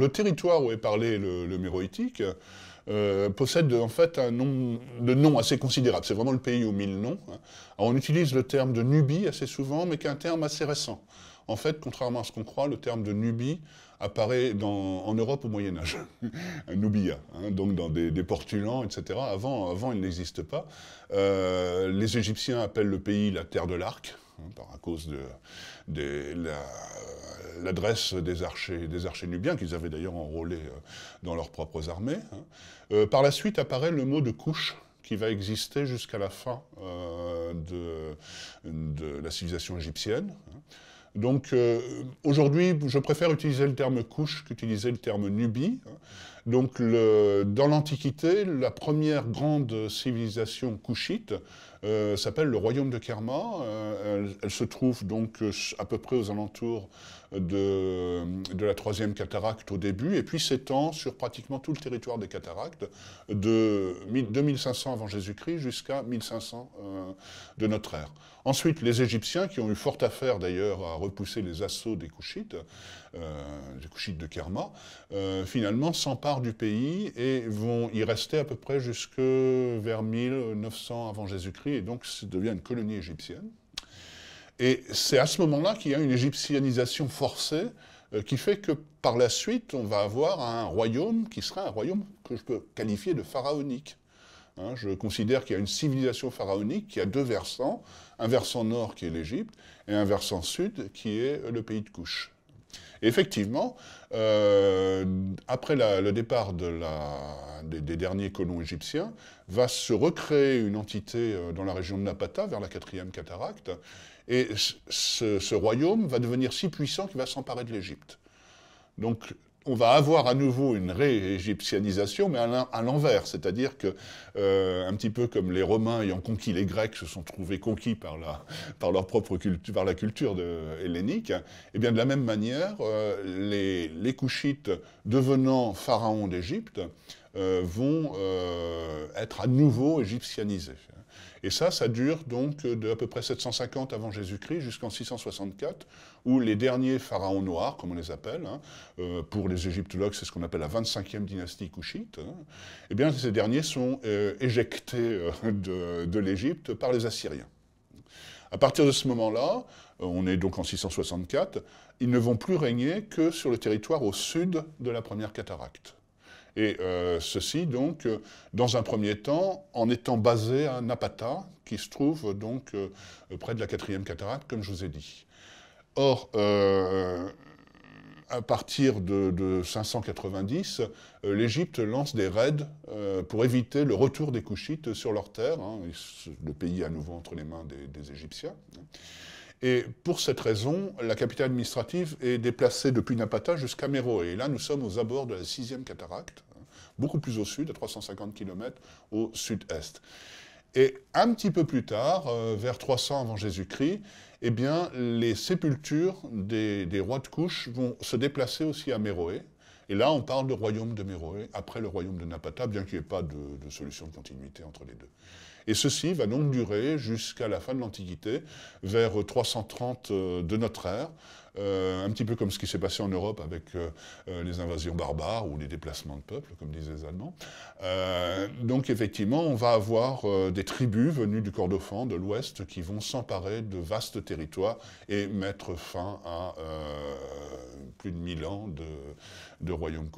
Le territoire où est parlé le, le méroïtique euh, possède en fait un nom de noms assez considérable. C'est vraiment le pays aux mille noms. Hein. on utilise le terme de Nubie assez souvent, mais qui est un terme assez récent. En fait, contrairement à ce qu'on croit, le terme de Nubie apparaît dans, en Europe au Moyen Âge, Nubia, hein, donc dans des, des, portulans, etc. Avant, avant il n'existe pas. Euh, les Égyptiens appellent le pays la terre de l'arc. Hein, à cause de, l'adresse des archers, des archers nubiens, qu'ils avaient d'ailleurs enrôlés euh, dans leurs propres armées. Hein. Euh, par la suite apparaît le mot de couche, qui va exister jusqu'à la fin euh, de, de, la civilisation égyptienne. Hein. Donc aujourd'hui, je préfère utiliser le terme couche qu'utiliser le terme nubie. Donc dans l'Antiquité, la première grande civilisation couchite euh, s'appelle le royaume de Kerma. Euh, elle, se trouve donc euh, à peu près aux alentours de, la troisième cataracte au début, et puis s'étend sur pratiquement tout le territoire des cataractes, de 2500 avant Jésus-Christ jusqu'à 1500 de notre ère. Ensuite, les Égyptiens, qui ont eu fort affaire d'ailleurs à repousser les assauts des Couchites, des de Kerma, finalement s'emparent du pays et vont y rester à peu près jusque vers 1900 avant Jésus-Christ, et donc ça devient une colonie égyptienne. Et c'est à ce moment-là qu'il y a une égyptianisation forcée euh, qui fait que par la suite, on va avoir un royaume qui sera un royaume que je peux qualifier de pharaonique. Hein, je considère qu'il y a une civilisation pharaonique qui a deux versants, un versant nord qui est l'Égypte et un versant sud qui est le pays de Couche effectivement, euh, après le départ des, derniers colons égyptiens, va se recréer une entité euh, dans la région de Napata, vers la quatrième cataracte, et ce, ce royaume va devenir si puissant qu'il va s'emparer de l'Égypte. Donc on va avoir à nouveau une ré-égyptianisation, mais à l'envers, c'est-à-dire que, euh, un petit peu comme les Romains ayant conquis les Grecs se sont trouvés conquis par la, par leur propre culture, par la culture de, hellénique, et eh bien de la même manière, euh, les, les Couchites devenant pharaons d'Égypte euh, vont être à nouveau égyptianisés. Et ça, ça dure donc de à peu près 750 avant Jésus-Christ jusqu'en 664, où les derniers pharaons noirs, comme on les appelle, hein, euh, pour les égyptologues, c'est ce qu'on appelle la 25e dynastie Kushite, et hein, eh bien, ces derniers sont euh, éjectés euh, de, de l'Égypte par les Assyriens. À partir de ce moment-là, on est donc en 664, ils ne vont plus régner que sur le territoire au sud de la première cataracte. Et euh, ceci, donc, euh, dans un premier temps, en étant basé à Napata, qui se trouve donc euh, près de la quatrième cataracte, comme je vous ai dit. Or, à partir de, 590, l'Égypte lance des raids pour éviter le retour des Couchites sur leur terre, hein, le pays à nouveau entre les mains des, des Égyptiens. Et pour cette raison, la capitale administrative est déplacée depuis Napata jusqu'à Méroé. Et là, nous sommes aux abords de la sixième cataracte beaucoup plus au sud, à 350 km au sud-est. Et un petit peu plus tard, euh, vers 300 avant Jésus-Christ, eh bien, les sépultures des, rois de Couche vont se déplacer aussi à Méroé. Et là, on parle de royaume de Méroé, après le royaume de Napata, bien qu'il n'y ait pas de solution de continuité entre les deux. Et ceci va donc durer jusqu'à la fin de l'Antiquité, vers 330 euh, de notre ère. Euh, un petit peu comme ce qui s'est passé en Europe avec euh, les invasions barbares ou les déplacements de peuples, comme disaient les Allemands. donc effectivement, on va avoir des tribus venues du Cordofan, de l'Ouest, qui vont s'emparer de vastes territoires et mettre fin à plus de 1000 ans de, de royaume